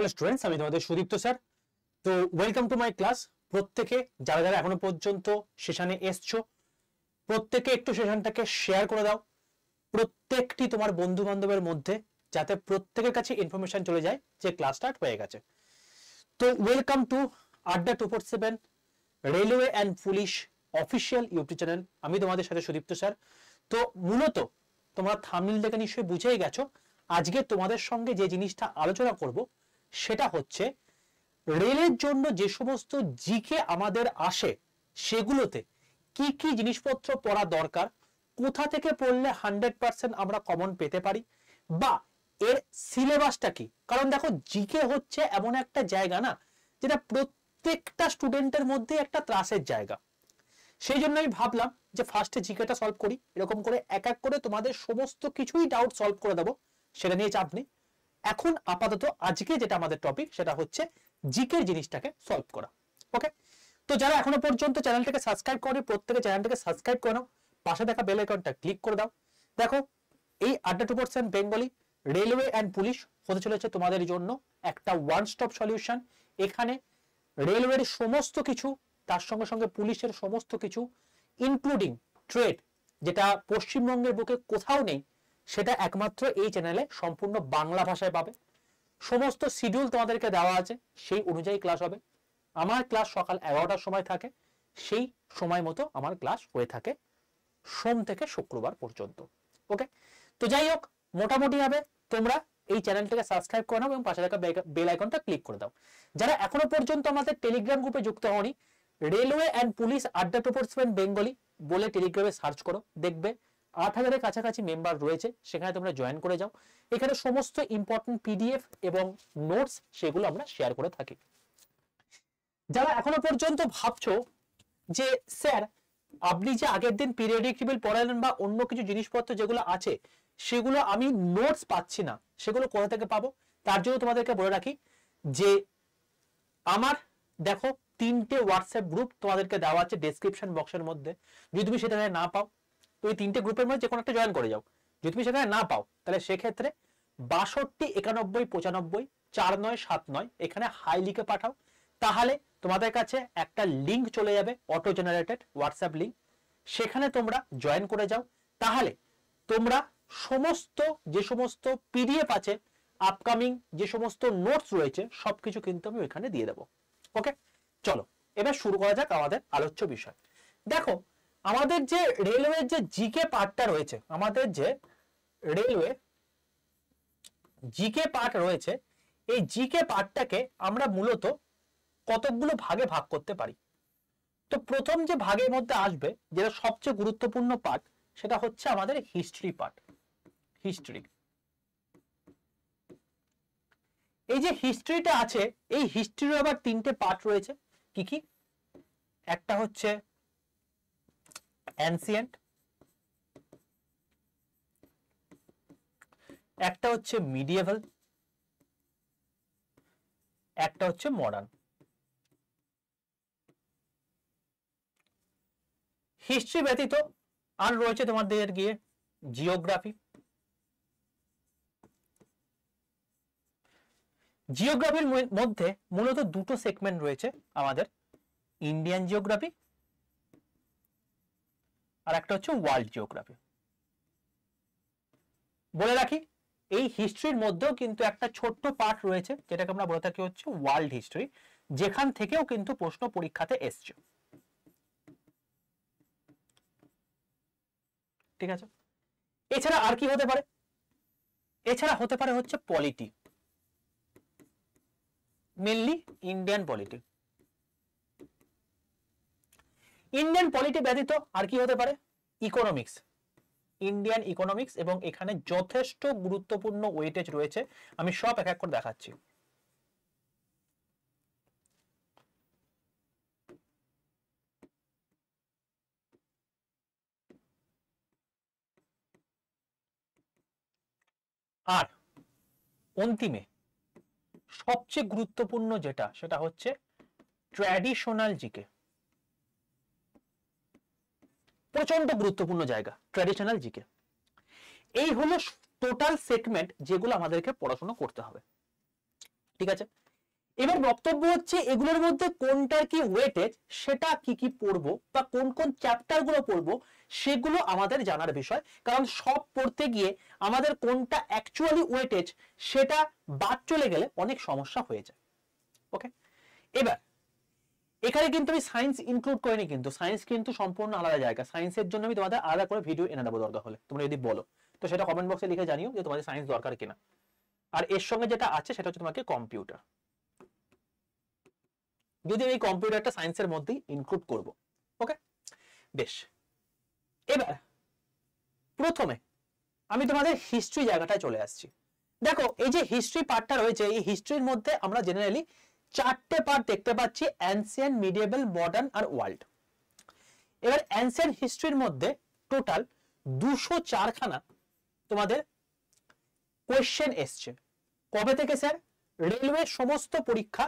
Hello students আমি তোমাদের Sudipta sir তো ওয়েলকাম টু মাই ক্লাস প্রত্যেকে যারা যারা এখনো পর্যন্ত সেশানে এসছো প্রত্যেকে একটু সেশনটাকে শেয়ার করে দাও প্রত্যেকটি তোমার বন্ধু বান্ধবের মধ্যে যাতে প্রত্যেকের কাছে ইনফরমেশন চলে যায় যে ক্লাস স্টার্ট হয়ে গেছে তো welcome to Adda two four seven railway and police official YouTube channel আমি তোমাদের সাথে সুদীপ্ত স্যার তো মূলত তোমরা থামিল দেখে নিশ্চয়ই বুঝেই গেছো আজকে তোমাদের সঙ্গে যে জিনিসটা আলোচনা করব সেটা হচ্ছে রেলের জন্য যে সমস্ত জিকে আমাদের আসে সেগুলোতে কি কি জিনিসপত্র পড়া দরকার কোথা থেকে পড়লে হান্ড্রেড পার্সেন্ট আমরা কমন পেতে পারি বা এর সিলেবাসটা কি কারণ দেখো জিকে হচ্ছে এমন একটা জায়গা না যেটা প্রত্যেকটা স্টুডেন্টের মধ্যে একটা ত্রাসের জায়গা সেই জন্য আমি ভাবলাম যে ফার্স্টে জিকেটা সলভ করি এরকম করে এক এক করে তোমাদের সমস্ত কিছুই ডাউট সলভ করে দেবো সেটা নিয়ে চাপ নেই এখন আপাতত আজকে যেটা আমাদের টপিক সেটা হচ্ছে জিকের জিনিসটাকে সলভ করা ওকে তো যারা এখনো পর্যন্ত চ্যানেলটাকে সাবস্ক্রাইব করে প্রত্যেকে চ্যানেলটাকে সাবস্ক্রাইব করো পাশে দেখা বেল আইকনটা ক্লিক করে দাও দেখো এই Adda two percent Bengali railway and police হতে চলেছে তোমাদের জন্য একটা ওয়ান স্টপ সলিউশন এখানে রেলওয়ের সমস্ত কিছু তার সঙ্গে সঙ্গে পুলিশের সমস্ত কিছু ইনক্লুডিং ট্রেড যেটা পশ্চিমবঙ্গের বুকে কোথাও নেই সেটা একমাত্র এই চ্যানেলে সম্পূর্ণ বাংলা ভাষায় পাবে সমস্ত শিডিউল তোমাদেরকে দেওয়া আছে সেই অনুযায়ী ক্লাস হবে আমার ক্লাস সকাল এগারোটার সময় থাকে সেই সময় মতো আমার ক্লাস হয়ে থাকে সোম থেকে শুক্রবার পর্যন্ত ওকে তো যাই হোক মোটামুটি হবে তোমরা এই চ্যানেলটাকে সাবস্ক্রাইব করে নাও এবং পাশে থাকা বেল আইকনটা ক্লিক করে দাও যারা এখনো পর্যন্ত আমাদের টেলিগ্রাম গ্রুপে যুক্ত হওনি railway and police Adda two Bengali বলে টেলিগ্রামে সার্চ করো দেখবে আট হাজারের কাছাকাছি মেম্বার রয়েছে সেখানে তোমরা জয়েন করে যাও এখানে সমস্ত ইম্পর্টেন্ট পিডিএফ এবং নোটস সেগুলো আমরা শেয়ার করে থাকি যারা এখনো পর্যন্ত ভাবছো যে স্যার আপনি যে আগের দিন পিরিয়ডিক টেবিল পড়ালেন বা অন্য কিছু জিনিসপত্র যেগুলো আছে সেগুলো আমি নোটস পাচ্ছি না সেগুলো কোথা থেকে পাবো তার জন্য তোমাদেরকে বলে রাখি যে আমার দেখো তিনটে হোয়াটসঅ্যাপ গ্রুপ তোমাদেরকে দেওয়া আছে ডেসক্রিপশন বক্সের মধ্যে যদি তুমি সেটা না পাও তো এই তিনটে গ্রুপের মধ্যে যে কোনো একটা জয়েন করে যাও যদি তুমি সেখানে না পাও তাহলে সেক্ষেত্রে বাষট্টি একানব্বই পঁচানব্বই চার নয় সাত নয় এখানে হাই লিখে পাঠাও তাহলে তোমাদের কাছে একটা লিঙ্ক চলে যাবে অটো জেনারেটেড হোয়াটসঅ্যাপ লিঙ্ক সেখানে তোমরা জয়েন করে যাও তাহলে তোমরা সমস্ত যে সমস্ত পিডিএফ আছে আপকামিং যে সমস্ত নোটস রয়েছে সবকিছু কিন্তু আমি ওইখানে দিয়ে দেবো ওকে চলো এবার শুরু করা যাক আমাদের আলোচ্য বিষয় দেখো আমাদের যে রেলওয়ের যে জিকে পার্টটা রয়েছে আমাদের যে রেলওয়ে জিকে পার্ট রয়েছে এই জিকে পার্টটাকে আমরা মূলত কতকগুলো ভাগে ভাগ করতে পারি তো প্রথম যে ভাগের মধ্যে আসবে যেটা সবচেয়ে গুরুত্বপূর্ণ পার্ট সেটা হচ্ছে আমাদের হিস্ট্রি পার্ট হিস্ট্রি এই যে হিস্ট্রিটা আছে এই হিস্ট্রির আবার তিনটে পার্ট রয়েছে কি কি একটা হচ্ছে অ্যান্সিয়েন্ট একটা হচ্ছে মিডিয়েভাল একটা হচ্ছে মডার্ন হিস্ট্রি ব্যতীত আর রয়েছে তোমাদের গিয়ে জিওগ্রাফি জিওগ্রাফির মধ্যে মূলত দুটো সেগমেন্ট রয়েছে আমাদের ইন্ডিয়ান জিওগ্রাফি আর একটা হচ্ছে ওয়ার্ল্ড জিওগ্রাফি বলে রাখি এই হিস্ট্রির মধ্যেও কিন্তু একটা ছোট্ট পার্ট রয়েছে যেটাকে আমরা বলে থাকি হচ্ছে ওয়ার্ল্ড হিস্ট্রি যেখান থেকেও কিন্তু প্রশ্ন পরীক্ষাতে এসছে ঠিক আছে এছাড়া আর কি হতে পারে এছাড়া হতে পারে হচ্ছে polity mainly Indian politic Indian polity ব্যতীত আর কি হতে পারে ইকোনমিক্স ইন্ডিয়ান ইকোনমিক্স এবং এখানে যথেষ্ট গুরুত্বপূর্ণ ওয়েটেজ রয়েছে আমি সব এক এক করে দেখাচ্ছি আর অন্তিমে সবচেয়ে গুরুত্বপূর্ণ যেটা সেটা হচ্ছে ট্র্যাডিশনাল জিকে প্রচন্ড গুরুত্বপূর্ণ জায়গা ট্র্যাডিশনাল জিকে এই হলো টোটাল সেগমেন্ট যেগুলো আমাদেরকে পড়াশোনা করতে হবে ঠিক আছে এবার বক্তব্য হচ্ছে এগুলোর মধ্যে কোনটার কি ওয়েটেজ সেটা কি কি পড়ব বা কোন কোন চ্যাপ্টারগুলো পড়ব সেগুলো আমাদের জানার বিষয় কারণ সব পড়তে গিয়ে আমাদের কোনটা অ্যাকচুয়ালি ওয়েটেজ সেটা বাদ চলে গেলে অনেক সমস্যা হয়ে যায় ওকে এবার এখানে কিন্তু আমি সায়েন্স ইনক্লুড করিনি কিন্তু সায়েন্স কিন্তু সম্পূর্ণ আলাদা জায়গা সায়েন্সের জন্য আমি তোমাদের আলাদা করে ভিডিও এনে দেবো দরকার হলে তোমরা যদি বলো তো সেটা কমেন্ট বক্সে লিখে জানিও যে তোমাদের সায়েন্স দরকার কিনা আর এর সঙ্গে যেটা আছে সেটা হচ্ছে তোমাকে কম্পিউটার যদি আমি কম্পিউটারটা সায়েন্সের মধ্যেই ইনক্লুড করব ওকে বেশ এবার প্রথমে আমি তোমাদের হিস্ট্রি জায়গাটায় চলে আসছি দেখো এই যে হিস্ট্রি পার্টটা রয়েছে এই হিস্ট্রির মধ্যে আমরা জেনারেলি চারটে পার্ট দেখতে পাচ্ছি অ্যান্সিয়ান মিডিয়েবল মডার্ন আর ওয়ার্ল্ড এবার অ্যান্সিয়ান হিস্ট্রির মধ্যে টোটাল দুশো চারখানা তোমাদের কোয়েশ্চেন এসছে কবে থেকে স্যার রেলওয়ে সমস্ত পরীক্ষা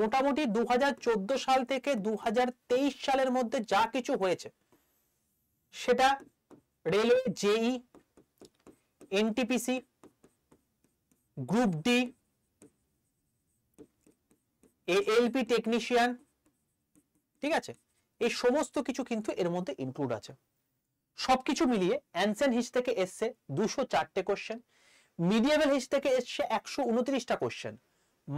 মোটামুটি দু সাল থেকে দু সালের মধ্যে যা কিছু হয়েছে সেটা railway JE NTPC group D LP technician ঠিক আছে এই সমস্ত কিছু কিন্তু এর মধ্যে ইনক্লুড আছে সবকিছু মিলিয়ে অ্যানসেন হিস থেকে এসছে দুশো চারটে কোশ্চেন মিডিয়াবেল হিস থেকে এসছে একশো উনত্রিশটা কোশ্চেন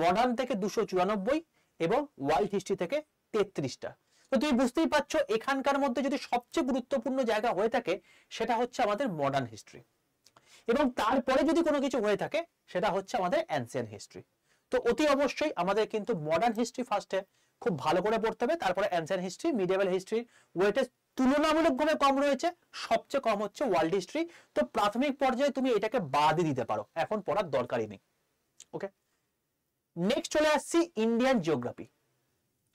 মডার্ন থেকে দুশো চুরানব্বই এবং ওয়ার্ল্ড হিস্ট্রি থেকে তেত্রিশটা তো তুমি বুঝতেই পারছো এখানকার মধ্যে যদি সবচেয়ে গুরুত্বপূর্ণ জায়গা হয়ে থাকে সেটা হচ্ছে আমাদের মডার্ন হিস্ট্রি এবং তারপরে যদি কোনো কিছু হয়ে থাকে সেটা হচ্ছে আমাদের অ্যান্সিয়ান হিস্ট্রি তো অতি অবশ্যই আমাদের কিন্তু মডার্ন হিস্ট্রি ফার্স্টে খুব ভালো করে পড়তে হবে তারপরে answer history medieval history weightage তুলনামূলকভাবে কম রয়েছে সবচেয়ে কম হচ্ছে ওয়ার্ল্ড হিস্ট্রি তো প্রাথমিক পর্যায়ে তুমি এটাকে বাদই দিতে পারো এখন পড়ার দরকারই নেই ওকে নেক্সট চলে আসছি ইন্ডিয়ান জিওগ্রাফি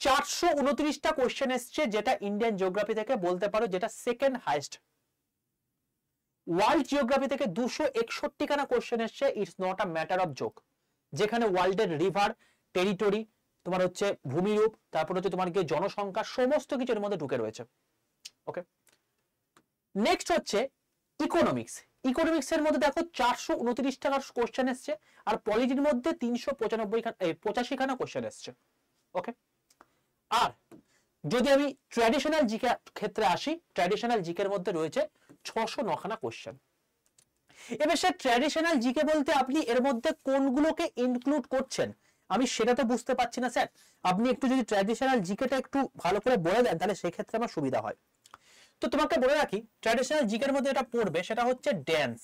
চারশো উনত্রিশটা কোয়েশ্চেন এসছে যেটা ইন্ডিয়ান জিওগ্রাফি থেকে বলতে পারো যেটা সেকেন্ড হাইস্ট ওয়ার্ল্ড জিওগ্রাফি থেকে দুশো একষট্টি খানা কোয়েশ্চেন এসছে it's not a matter of joke যেখানে ওয়ার্ল্ডের রিভার টেরিটরি তোমার হচ্ছে ভূমিরূপ তারপর হচ্ছে তোমার গিয়ে জনসংখ্যা সমস্ত কিছু এর মধ্যে ঢুকে রয়েছে ওকে নেক্সট হচ্ছে ইকোনমিক্স ইকোনমিক্স এর মধ্যে দেখো চারশো উনত্রিশ টাকার কোশ্চেন এসছে আর পলিটির মধ্যে তিনশো পঁচানব্বই পঁচাশি খানা কোশ্চেন এসছে ওকে আর যদি আমি ট্র্যাডিশনাল জিকে ক্ষেত্রে আসি ট্র্যাডিশনাল জিকের মধ্যে রয়েছে ছশো নখানা কোশ্চেন এবার সে ট্র্যাডিশনাল জিকে বলতে আপনি এর মধ্যে কোনগুলোকে ইনক্লুড করছেন আমি সেটা তো বুঝতে পারছি না স্যার আপনি একটু যদি ট্র্যাডিশনাল জিকেটা একটু ভালো করে বলে দেন তাহলে সেক্ষেত্রে আমার সুবিধা হয় তো তোমাকে বলে রাখি ট্র্যাডিশনাল জিকের মধ্যে এটা পড়বে সেটা হচ্ছে ড্যান্স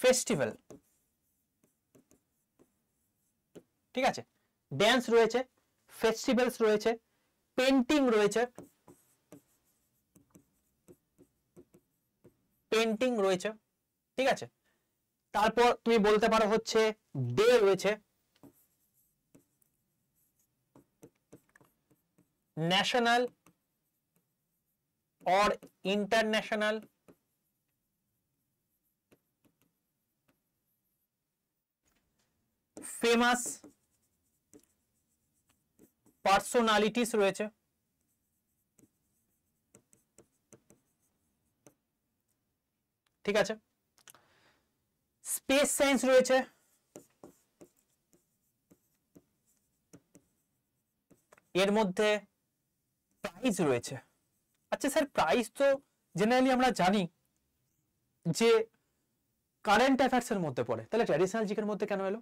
ফেস্টিভ্যাল ঠিক আছে ড্যান্স রয়েছে ফেস্টিভ্যালস রয়েছে পেন্টিং রয়েছে পেন্টিং রয়েছে ঠিক আছে তারপর তুমি বলতে পারো হচ্ছে ডে রয়েছে national or international famous personalities রয়েছে ঠিক আছে স্পেস সায়েন্স রয়েছে এর মধ্যে প্রাইজ রয়েছে আচ্ছা স্যার প্রাইজ তো জেনারেলি আমরা জানি যে কারেন্ট অ্যাফেয়ার্সের মধ্যে পড়ে তাহলে ট্র্যাডিশনাল জিকের মধ্যে কেন এলো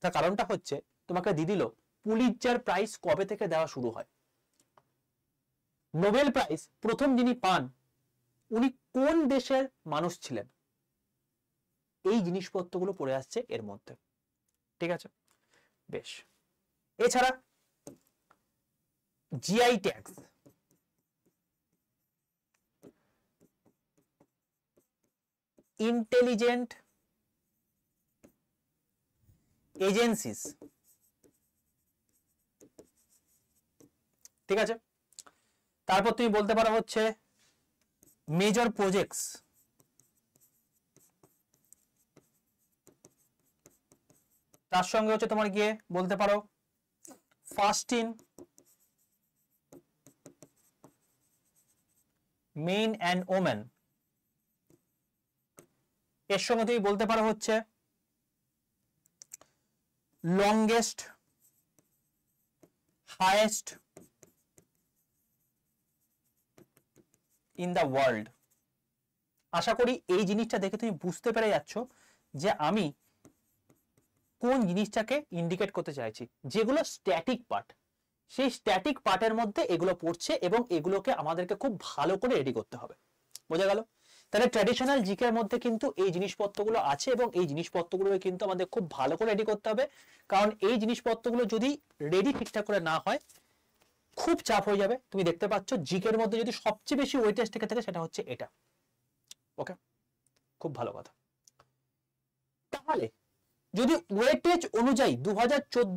তার কারণটা হচ্ছে তোমাকে দিয়ে দিল পুলিজার প্রাইজ কবে থেকে দেওয়া শুরু হয় নোবেল প্রাইজ প্রথম যিনি পান উনি কোন দেশের মানুষ ছিলেন এই জিনিসপত্রগুলো পড়ে আসছে এর মধ্যে ঠিক আছে বেশ এছাড়া জিআই ট্যাক্স ইন্টেলিজেন্ট এজেন্সিস ঠিক আছে তারপর তুমি বলতে পারো হচ্ছে major projects তার সঙ্গে হচ্ছে তোমার গিয়ে বলতে পারো first in men and women এর সঙ্গে তুমি বলতে পারো হচ্ছে longest highest in the world আশা করি এই জিনিসটা দেখে তুমি বুঝতে পেরে যাচ্ছ যে আমি কোন জিনিসটাকে ইন্ডিকেট করতে চাইছি যেগুলো স্ট্যাটিক পার্ট সেই স্ট্যাটিক পার্টের মধ্যে এগুলো পড়ছে এবং এগুলোকে আমাদেরকে খুব ভালো করে রেডি করতে হবে বোঝা গেল তাহলে ট্র্যাডিশনাল জিকের মধ্যে কিন্তু এই জিনিসপত্রগুলো আছে এবং এই জিনিসপত্রগুলোকে কিন্তু আমাদের খুব ভালো করে রেডি করতে হবে কারণ এই জিনিসপত্রগুলো যদি রেডি ঠিকঠাক করে না হয় খুব চাপ হয়ে যাবে তুমি দেখতে পাচ্ছ জিকের মধ্যে যদি সবচেয়ে বেশি ওয়েটেজ থেকে থাকে সেটা হচ্ছে এটা ওকে খুব ভালো কথা তাহলে যদি ওয়েটেজ অনুযায়ী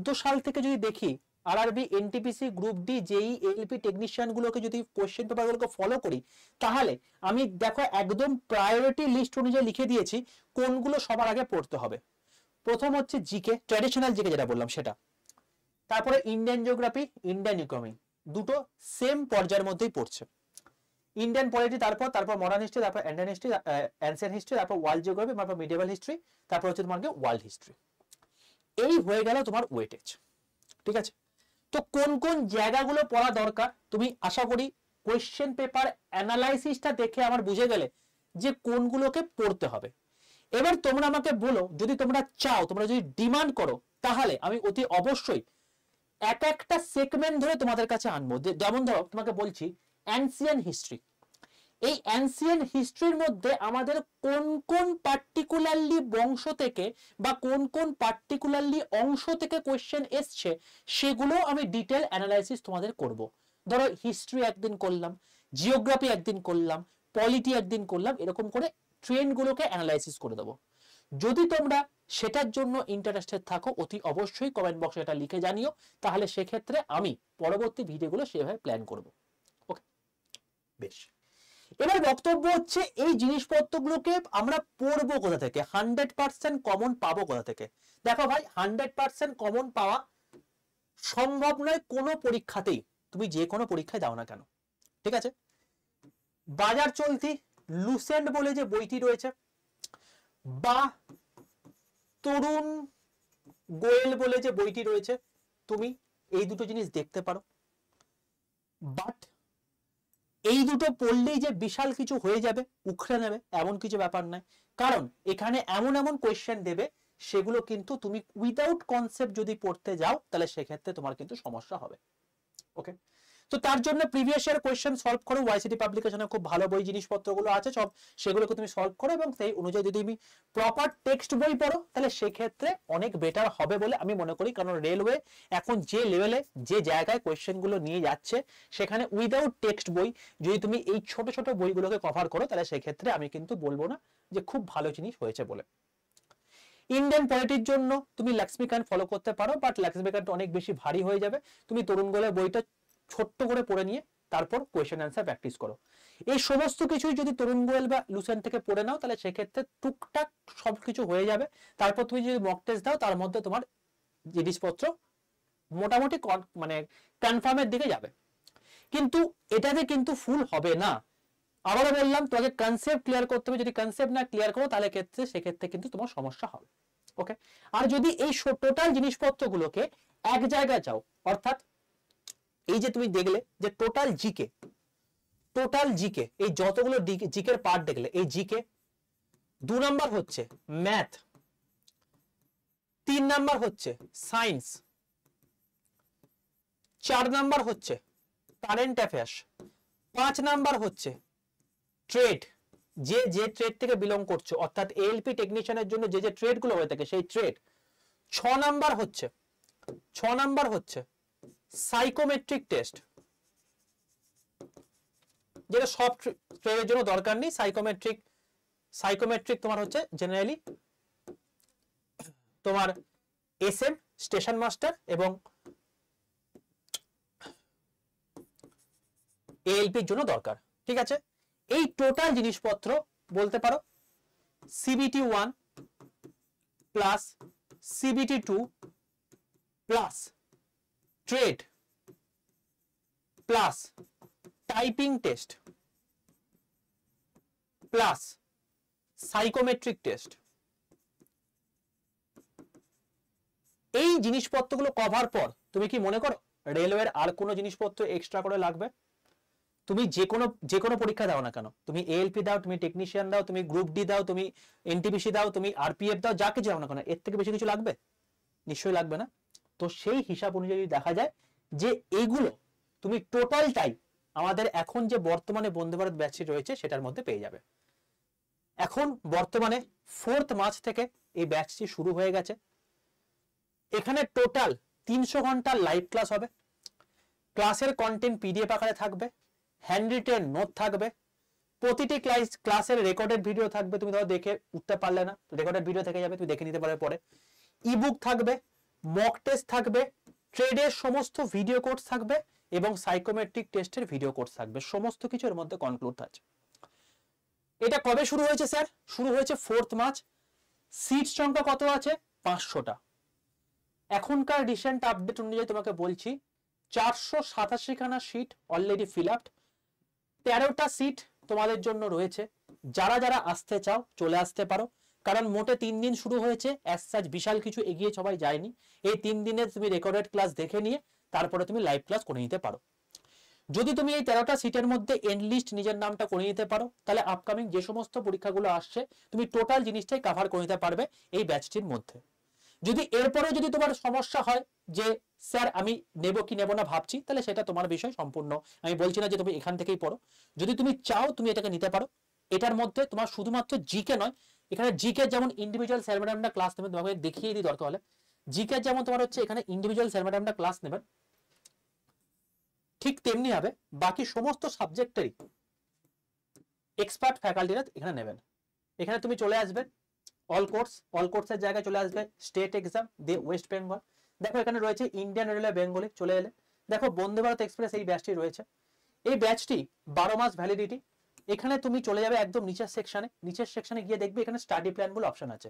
দু সাল থেকে যদি দেখি RRB NTPC group D JE LP টেকনিশিয়ানগুলোকে যদি কোয়েশ্চেন পেপারগুলোকে ফলো করি তাহলে আমি দেখো একদম প্রায়োরিটি লিস্ট অনুযায়ী লিখে দিয়েছি কোনগুলো সবার আগে পড়তে হবে প্রথম হচ্ছে জিকে ট্র্যাডিশনাল জিকে যেটা বললাম সেটা তারপরে ইন্ডিয়ান জিওগ্রাফি ইন্ডিয়ান ইকোনমি দুটো সেম পর্যায়ের মধ্যেই পড়ছে ইন্ডিয়ান পলিটি তারপর তারপর মডার্ন হিস্ট্রি তারপর ইন্ডিয়ান হিস্ট্রি অ্যান্সিয়ান হিস্ট্রি তারপর ওয়ার্ল্ড জিওগ্রাফি তারপর মিডিয়াল হিস্ট্রি তারপর হচ্ছে তোমাকে ওয়ার্ল্ড হিস্ট্রি এই হয়ে গেল তোমার ওয়েটেজ ঠিক আছে তো কোন কোন জায়গাগুলো পড়া দরকার তুমি আশা করি কোয়েশ্চেন পেপার অ্যানালাইসিসটা দেখে আমার বুঝে গেলে যে কোনগুলোকে পড়তে হবে এবার তোমরা আমাকে বলো যদি তোমরা চাও তোমরা যদি ডিমান্ড করো তাহলে আমি অতি অবশ্যই এক একটা সেগমেন্ট ধরে তোমাদের কাছে আনবো যেমন ধরো তোমাকে বলছি অ্যান্সিয়ান হিস্ট্রি এই অ্যান্সিয়ান হিস্ট্রির মধ্যে আমাদের কোন কোন পার্টিকুলারলি বংশ থেকে বা কোন কোন পার্টিকুলারলি অংশ থেকে কোয়েশ্চেন এসছে সেগুলো আমি ডিটেল অ্যানালাইসিস তোমাদের করব। ধরো হিস্ট্রি একদিন করলাম জিওগ্রাফি একদিন করলাম পলিটি একদিন করলাম এরকম করে ট্রেন্ডগুলোকে অ্যানালাইসিস করে দেবো যদি তোমরা সেটার জন্য ইন্টারেস্টেড থাকো অতি অবশ্যই কমেন্ট বক্সে এটা লিখে জানিও তাহলে সেক্ষেত্রে আমি পরবর্তী ভিডিওগুলো সেভাবে প্ল্যান করব ওকে বেশ এবার বক্তব্য হচ্ছে এই জিনিসপত্রগুলোকে আমরা পড়বো কোথা থেকে হান্ড্রেড পার্সেন্ট কমন পাবো কোথা থেকে দেখো ভাই হান্ড্রেড পার্সেন্ট কমন পাওয়া সম্ভব নয় কোনো পরীক্ষাতেই তুমি যে কোনো পরীক্ষায় দাও না কেন ঠিক আছে বাজার চলতি লুসেন্ট বলে যে বইটি রয়েছে বা তরুণ গোয়েল বলে যে বইটি রয়েছে তুমি এই দুটো জিনিস দেখতে পারো বাট এই দুটো পড়লেই যে বিশাল কিছু হয়ে যাবে উখড়ে নেবে এমন কিছু ব্যাপার নয় কারণ এখানে এমন এমন কোয়েশ্চেন দেবে সেগুলো কিন্তু তুমি উইদাউট কনসেপ্ট যদি পড়তে যাও তাহলে সেক্ষেত্রে তোমার কিন্তু সমস্যা হবে ওকে তো তার জন্য প্রিভিয়াস ইয়ার কোয়েশ্চেন সলভ করো ওয়াইসিটি পাবলিকেশনে খুব ভালো বই জিনিসপত্রগুলো আছে সব সেগুলোকে তুমি সলভ করো এবং সেই অনুযায়ী যদি তুমি প্রপার টেক্সট বই পড়ো তাহলে সেক্ষেত্রে অনেক বেটার হবে বলে আমি মনে করি কারণ রেলওয়ে এখন যে লেভেলে যে জায়গায় কোয়েশ্চেনগুলো নিয়ে যাচ্ছে সেখানে উইদাউট টেক্সট বই যদি তুমি এই ছোট ছোট বইগুলোকে কভার করো তাহলে সেক্ষেত্রে আমি কিন্তু বলবো না যে খুব ভালো জিনিস হয়েছে বলে ইন্ডিয়ান পলিটির জন্য তুমি লক্ষ্মীকান্ত ফলো করতে পারো বাট লক্ষ্মীকান্ত অনেক বেশি ভারী হয়ে যাবে তুমি তরুণ গোলের বইটা ছোট্ট করে পড়ে নিয়ে তারপর কোয়েশ্চেন অ্যান্সার প্র্যাকটিস করো এই সমস্ত কিছুই যদি তরুণ গোয়েল বা লুসেন থেকে পড়ে নাও তাহলে সেক্ষেত্রে টুকটাক সব কিছু হয়ে যাবে তারপর তুমি যদি মক টেস্ট দাও তার মধ্যে তোমার জিনিসপত্র মোটামুটি মানে কনফার্মের দিকে যাবে কিন্তু এটাতে কিন্তু ফুল হবে না আবারও বললাম তোমাকে কনসেপ্ট ক্লিয়ার করতে হবে যদি কনসেপ্ট না ক্লিয়ার করো তাহলে ক্ষেত্রে সেক্ষেত্রে কিন্তু তোমার সমস্যা হবে ওকে আর যদি এই টোটাল জিনিসপত্রগুলোকে এক জায়গায় যাও অর্থাৎ এই যে তুমি দেখলে যে টোটাল জিকে টোটাল জিকে এই যতগুলো জিকের পার্ট দেখলে এই জিকে দু নাম্বার হচ্ছে ম্যাথ তিন নাম্বার হচ্ছে সায়েন্স চার নাম্বার হচ্ছে কারেন্ট অ্যাফেয়ার্স পাঁচ নাম্বার হচ্ছে ট্রেড যে যে ট্রেড থেকে বিলং করছো অর্থাৎ এলপি টেকনিশিয়ানের জন্য যে যে ট্রেডগুলো হয়ে থাকে সেই ট্রেড ছ নাম্বার হচ্ছে ছ নাম্বার হচ্ছে সাইকোমেট্রিক টেস্ট যেটা সব ট্রেনের জন্য দরকার নেই সাইকোমেট্রিক সাইকোমেট্রিক তোমার হচ্ছে জেনারেলি তোমার এস এম স্টেশন মাস্টার এবং এএলপির জন্য দরকার ঠিক আছে এই টোটাল জিনিসপত্র বলতে পারো CBT one plus CBT two plus trade plus typing test plus psychometric test এই জিনিসপত্রগুলো কভার পর তুমি কি মনে করো রেলওয়ের আর কোনো জিনিসপত্র এক্সট্রা করে লাগবে তুমি যে কোনো যে কোনো পরীক্ষা দাও না কেন তুমি এএলপি দাও তুমি টেকনিশিয়ান দাও তুমি গ্রুপ ডি দাও তুমি এনটিপিসি দাও তুমি আরপিএফ দাও যাকে যাও না কেন এর থেকে বেশি কিছু লাগবে নিশ্চয়ই লাগবে না তো সেই হিসাব অনুযায়ী দেখা যায় যে এইগুলো তুমি টোটালটাই আমাদের এখন যে বর্তমানে বন্দে ভারত ব্যাচটি রয়েছে সেটার মধ্যে পেয়ে যাবে এখন বর্তমানে ফোর্থ মার্চ থেকে এই ব্যাচটি শুরু হয়ে গেছে এখানে টোটাল তিনশো ঘন্টার লাইভ ক্লাস হবে ক্লাসের কন্টেন্ট পিডিএফ আকারে থাকবে হ্যান্ড রিটেন নোট থাকবে প্রতিটি ক্লাস ক্লাসের রেকর্ডেড ভিডিও থাকবে তুমি ধরো দেখে উঠতে পারলে না রেকর্ডেড ভিডিও থেকে যাবে তুমি দেখে নিতে পারবে পরে ইবুক থাকবে মক টেস্ট থাকবে ট্রেডের সমস্ত ভিডিও কোর্স থাকবে এবং সাইকোমেট্রিক টেস্টের ভিডিও কোর্স থাকবে সমস্ত কিছু এর মধ্যে কনক্লুড থাকছে এটা কবে শুরু হয়েছে স্যার শুরু হয়েছে ফোর্থ মার্চ সিট সংখ্যা কত আছে পাঁচশোটা এখনকার রিসেন্ট আপডেট অনুযায়ী তোমাকে বলছি চারশো সাতাশিখানা সিট অলরেডি ফিল আপ তেরোটা সিট তোমাদের জন্য রয়েছে যারা যারা আসতে চাও চলে আসতে পারো কারণ মোটে তিন দিন শুরু হয়েছে অ্যাজ বিশাল কিছু এগিয়ে সবাই যায়নি এই তিন দিনে তুমি রেকর্ডেড ক্লাস দেখে নিয়ে তারপরে তুমি লাইভ ক্লাস করে নিতে পারো যদি তুমি এই তেরোটা সিটের মধ্যে এনলিস্ট নিজের নামটা করে নিতে পারো তাহলে আপকামিং যে সমস্ত পরীক্ষাগুলো আসছে তুমি টোটাল জিনিসটাই কাভার করে নিতে পারবে এই ব্যাচটির মধ্যে যদি এরপরে যদি তোমার সমস্যা হয় যে স্যার আমি নেব কি নেব না ভাবছি তাহলে সেটা তোমার বিষয় সম্পূর্ণ আমি বলছি না যে তুমি এখান থেকেই পড়ো যদি তুমি চাও তুমি এটাকে নিতে পারো এটার মধ্যে তোমার শুধুমাত্র জিকে নয় এখানে জিকে যেমন ইন্ডিভিজুয়াল স্যার ম্যাডামটা ক্লাস নেবেন তোমাকে দেখিয়ে দিই দরকার হলে জিকে যেমন তোমার হচ্ছে এখানে ইন্ডিভিজুয়াল স্যার ম্যাডামটা ক্লাস নেবেন ঠিক তেমনি হবে বাকি সমস্ত সাবজেক্টেরই এক্সপার্ট ফ্যাকাল্টিরা এখানে নেবেন এখানে তুমি চলে আসবে অল কোর্স অল কোর্সের জায়গায় চলে আসবে state exam the West Bengal দেখো এখানে রয়েছে ইন্ডিয়ান রেলওয়ে বেঙ্গলে চলে এলে দেখো বন্দে ভারত এক্সপ্রেস এই ব্যাচটি রয়েছে এই ব্যাচটি বারো মাস ভ্যালিডিটি এখানে তুমি চলে যাবে একদম নিচের সেকশনে নিচের সেকশনে গিয়ে দেখবে এখানে স্টাডি প্ল্যান বলে অপশন আছে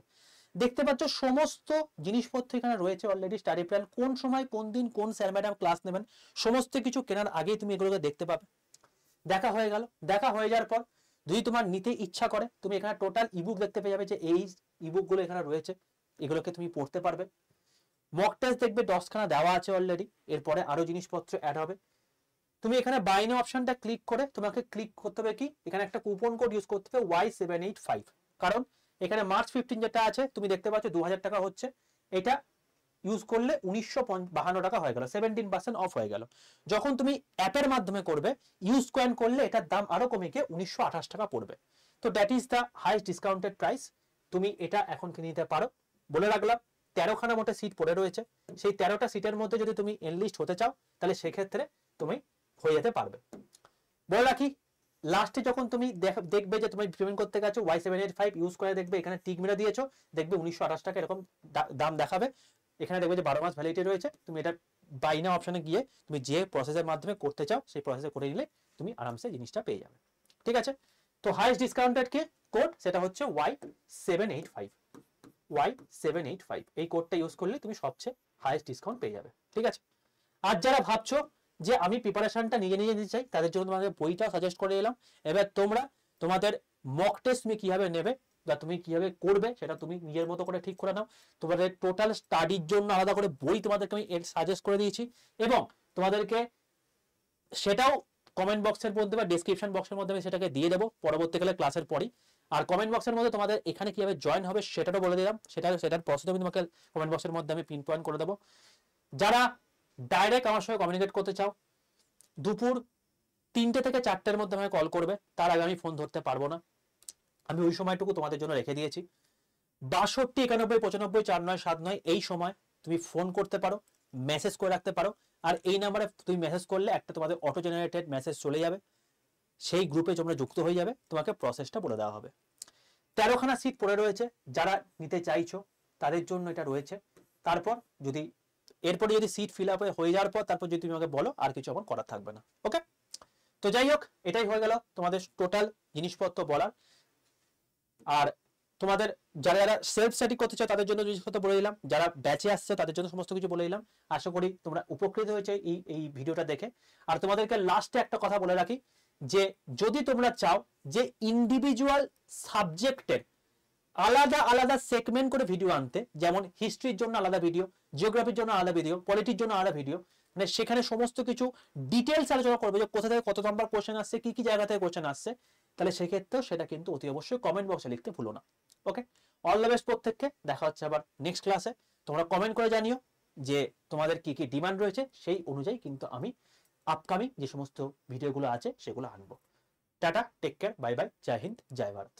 দেখতে পাচ্ছ সমস্ত জিনিসপত্র এখানে রয়েছে অলরেডি স্টাডি প্ল্যান কোন সময় কোন দিন কোন স্যার ম্যাডাম ক্লাস নেবেন সমস্ত কিছু কেনার আগেই তুমি এগুলোকে দেখতে পাবে দেখা হয়ে গেল দেখা হয়ে যাওয়ার পর যদি তোমার নিতে ইচ্ছা করে তুমি এখানে টোটাল ইবুক দেখতে পেয়ে যাবে যে এই ইবুক গুলো এখানে রয়েছে এগুলোকে তুমি পড়তে পারবে মক টেস্ট দেখবে দশখানা দেওয়া আছে অলরেডি এরপরে আরো জিনিসপত্র অ্যাড হবে তুমি এখানে বাই অপশনটা ক্লিক করে তোমাকে ক্লিক করতে হবে কি এখানে একটা কুপন কোড ইউজ করতে হবে ওয়াই সেভেন এইট ফাইভ কারণ এখানে মার্চ ফিফটিন যেটা আছে তুমি দেখতে পাচ্ছ দু টাকা হচ্ছে এটা ইউজ করলে উনিশশো টাকা হয়ে গেল সেভেন্টিন পার্সেন্ট অফ হয়ে গেল যখন তুমি অ্যাপের মাধ্যমে করবে ইউজ কয়েন করলে এটার দাম আরও কমে গিয়ে উনিশশো টাকা পড়বে তো that is the highest discounted price তুমি এটা এখন কিনে নিতে পারো বলে রাখলাম তেরোখানা মতো সিট পড়ে রয়েছে সেই তেরোটা সিটের মধ্যে যদি তুমি এনলিস্ট হতে চাও তাহলে সেক্ষেত্রে তুমি হয়ে যেতে পারবে বলে রাখি লাস্টে যখন তুমি দেখবে যে তুমি পেমেন্ট করতে গেছো Y seven eight five use করে দেখবে এখানে টিক মেরে দিয়েছো দেখবে উনিশশো আঠাশ টাকা এরকম দাম দেখাবে এখানে দেখবে যে বারো মাস ভ্যালিডিটি রয়েছে তুমি এটা বাইনা অপশনে গিয়ে তুমি যে প্রসেসের মাধ্যমে করতে চাও সেই প্রসেসে করে নিলে তুমি আরামসে জিনিসটা পেয়ে যাবে ঠিক আছে তো হাইস্ট ডিসকাউন্টেড কে কোড সেটা হচ্ছে Y seven eight five Y seven eight five এই কোডটা ইউজ করলে তুমি সবচেয়ে হাইস্ট ডিসকাউন্ট পেয়ে যাবে ঠিক আছে আর যারা ভাবছো যে আমি প্রিপারেশনটা নিজে নিজে নিতে চাই তাদের জন্য তোমাদের বইটা সাজেস্ট করে এলাম এবার তোমরা তোমাদের মক টেস্ট তুমি কীভাবে নেবে বা তুমি কীভাবে করবে সেটা তুমি নিজের মতো করে ঠিক করে নাও তোমাদের টোটাল স্টাডির জন্য আলাদা করে বই তোমাদেরকে আমি সাজেস্ট করে দিয়েছি এবং তোমাদেরকে সেটাও কমেন্ট বক্সের মধ্যে বা ডিসক্রিপশন বক্সের মধ্যে আমি সেটাকে দিয়ে দেবো পরবর্তীকালে ক্লাসের পরই আর কমেন্ট বক্সের মধ্যে তোমাদের এখানে কীভাবে জয়েন হবে সেটারও বলে দিলাম সেটা সেটার প্রসেস আমি তোমাকে কমেন্ট বক্সের মধ্যে আমি পিন পয়েন্ট করে দেবো যারা ডাইরেক্ট আমার সঙ্গে কমিউনিকেট করতে চাও দুপুর তিনটে থেকে চারটের মধ্যে আমাকে কল করবে তার আগে আমি ফোন ধরতে পারবো না আমি ওই সময়টুকু তোমাদের জন্য রেখে দিয়েছি বাষট্টি একানব্বই পঁচানব্বই চার নয় সাত নয় এই সময় তুমি ফোন করতে পারো মেসেজ করে রাখতে পারো আর এই নাম্বারে তুমি মেসেজ করলে একটা তোমাদের অটো জেনারেটেড মেসেজ চলে যাবে সেই গ্রুপে তোমরা যুক্ত হয়ে যাবে তোমাকে প্রসেসটা বলে দেওয়া হবে তেরোখানা সিট পড়ে রয়েছে যারা নিতে চাইছো তাদের জন্য এটা রয়েছে তারপর যদি এরপরে যদি সিট ফিল আপ হয়ে যাওয়ার পর তারপর যদি তুমি আমাকে বলো আর কিছু আমার করার থাকবে না ওকে তো যাই হোক এটাই হয়ে গেল তোমাদের টোটাল জিনিসপত্র বলার আর তোমাদের যারা যারা সেলফ স্টাডি করতে চাও তাদের জন্য জিনিসপত্র বলে দিলাম যারা ব্যাচে আসছে তাদের জন্য সমস্ত কিছু বলে দিলাম আশা করি তোমরা উপকৃত হয়েছে এই এই ভিডিওটা দেখে আর তোমাদেরকে লাস্টে একটা কথা বলে রাখি যে যদি তোমরা চাও যে ইন্ডিভিজুয়াল সাবজেক্টের আলাদা আলাদা সেগমেন্ট করে ভিডিও আনতে যেমন হিস্ট্রির জন্য আলাদা ভিডিও জিওগ্রাফির জন্য আলাদা ভিডিও পলিটির জন্য আলাদা ভিডিও মানে সেখানে সমস্ত কিছু ডিটেলস আলোচনা করবে যে কোথা থেকে কত নম্বর কোশ্চেন আসছে কি কি জায়গা থেকে কোশ্চেন আসছে তাহলে সেক্ষেত্রেও সেটা কিন্তু অতি অবশ্যই কমেন্ট বক্সে লিখতে ভুলো না ওকে অল দ্য বেস্ট প্রত্যেককে দেখা হচ্ছে আবার নেক্সট ক্লাসে তোমরা কমেন্ট করে জানিও যে তোমাদের কি কি ডিমান্ড রয়েছে সেই অনুযায়ী কিন্তু আমি আপকামিং যে সমস্ত ভিডিওগুলো আছে সেগুলো আনবো tata take care bye bye Jai Hind Jai Bharat